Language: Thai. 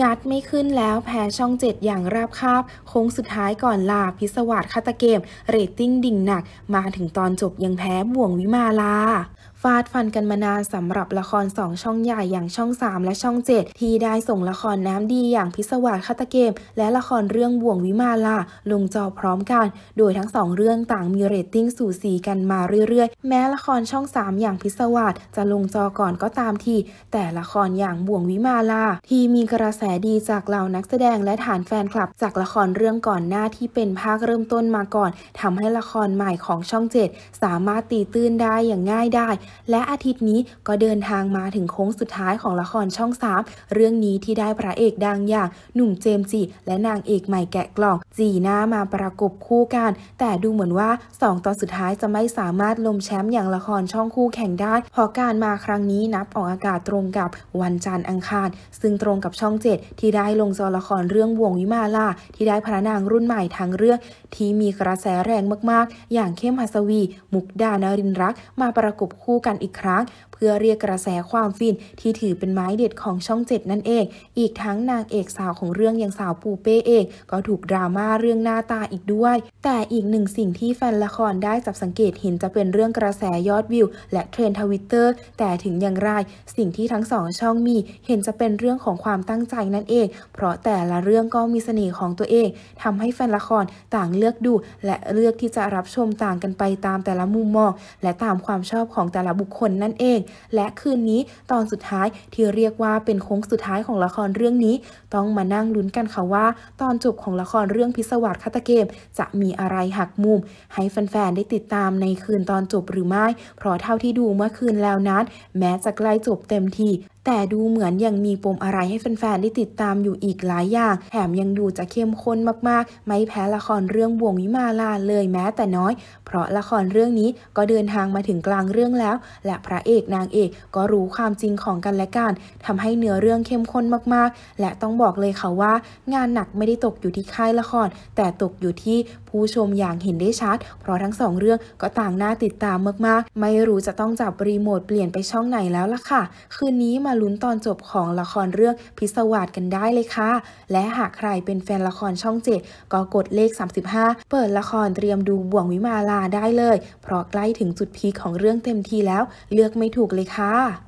งัดไม่ขึ้นแล้วแพ้ช่องเจ็ดอย่างราบคาบโค้งสุดท้ายก่อนลาพิศวาสคาตเกม เรตติ้งดิ่งหนัก มาถึงตอนจบยังแพ้บ่วงวิมาลาาดฟันกันมานานสำหรับละครสองช่องใหญ่อย่างช่อง 3 และช่อง 7 ที่ได้ส่งละครน้ำดีอย่างพิศวาสคาตเกมและละครเรื่องบ่วงวิมาลาลงจอพร้อมกัน โดยทั้งสองเรื่องต่างมีเรตติ้งสูสีกันมาเรื่อย ๆ แม้ละครช่อง 3 อย่างพิศวาสจะลงจอก่อนก็ตามทีแต่ละครอย่างบ่วงวิมาลาที่มีกระแสดีจากเหล่านักแสดงและฐานแฟนคลับจากละครเรื่องก่อนหน้าที่เป็นภาคเริ่มต้นมาก่อน ทำให้ละครใหม่ของช่อง7สามารถตีตื้นได้อย่างง่ายได้และอาทิตย์นี้ก็เดินทางมาถึงโค้งสุดท้ายของละครช่องสามเรื่องนี้ที่ได้พระเอกดังอย่างหนุ่มเจมจีและนางเอกใหม่แกะกล่องจีน่ามาประกบคู่กัน แต่ดูเหมือนว่า 2 ตอนสุดท้ายจะไม่สามารถลมแชมป์อย่างละครช่องคู่แข่งได้เพราะการมาครั้งนี้นับออกอากาศตรงกับวันจันทร์อังคารซึ่งตรงกับช่องเจ็ดที่ได้ลงจอละครเรื่องวงวิมาลาที่ได้พระนางรุ่นใหม่ทั้งเรื่องที่มีกระแสแรงมาก ๆ อย่างเข้มหัสวี มุกดานรินรัก มาประกบคูู่่กันอีกครั้ง เพื่อเรียกกระแสความฟินที่ถือเป็นไม้เด็ดของช่องเจ็ดนั่นเอง อีกทั้งนางเอกสาวของเรื่องอย่างสาวปูเป้เองก็ถูกดราม่าเรื่องหน้าตาอีกด้วย แต่อีกหนึ่งสิ่งที่แฟนละครได้จับสังเกตเห็นจะเป็นเรื่องกระแสยอดวิว และเทรนทวิตเตอร์ แต่ถึงอย่างไรสิ่งที่ทั้งสองช่องมี เห็นจะเป็นเรื่องของความตั้งใจนั่นเอง เพราะแต่ละเรื่องก็มีเสน่ห์ของตัวเอง ทำให้แฟนละครต่างเลือกดู และเลือกที่จะรับชมต่างกันไปตามแต่ละมุมมองและตามความชอบของแต่ละบุคคลนั่นเอง และคืนนี้ตอนสุดท้ายที่เรียกว่าเป็นโค้งสุดท้ายของละครเรื่องนี้ ต้องมานั่งลุ้นกันค่ะว่า ตอนจบของละครเรื่องพิศวาสคาตเกม จะมีอะไรหักมุม ให้แฟนๆได้ติดตามในคืนตอนจบหรือไม่ เพราะเท่าที่ดูเมื่อคืนแล้วนั้น แม้จะใกล้จบเต็มทีแต่ดูเหมือนยังมีปมอะไรให้แฟนๆได้ติดตามอยู่อีกหลายอย่างแถมยังดูจะเข้มข้นมากๆ ไม่แพ้ละครเรื่องบ่วงวิมาลาเลยแม้แต่น้อย เพราะละครเรื่องนี้ก็เดินทางมาถึงกลางเรื่องแล้วและพระเอกนางเอกก็รู้ความจริงของกันและกันทำให้เนื้อเรื่องเข้มข้นมากๆ และต้องบอกเลยค่ะว่า งานหนักไม่ได้ตกอยู่ที่ค่ายละคร แต่ตกอยู่ที่ผู้ชมอย่างเห็นได้ชัด เพราะทั้งสองเรื่องก็ต่างน่าติดตามมาก ๆ ไม่รู้จะต้องจับรีโมทเปลี่ยนไปช่องไหนแล้วล่ะค่ะคืนนี้มาลุ้นตอนจบของละครเรื่องพิศวาสกันได้เลยค่ะ และหากใครเป็นแฟนละครช่องเจ็ดก็กดเลข 35 เปิดละครเตรียมดูบ่วงวิมาลาได้เลย เพราะใกล้ถึงจุดพีของเรื่องเต็มทีแล้ว เลือกไม่ถูกเลยค่ะ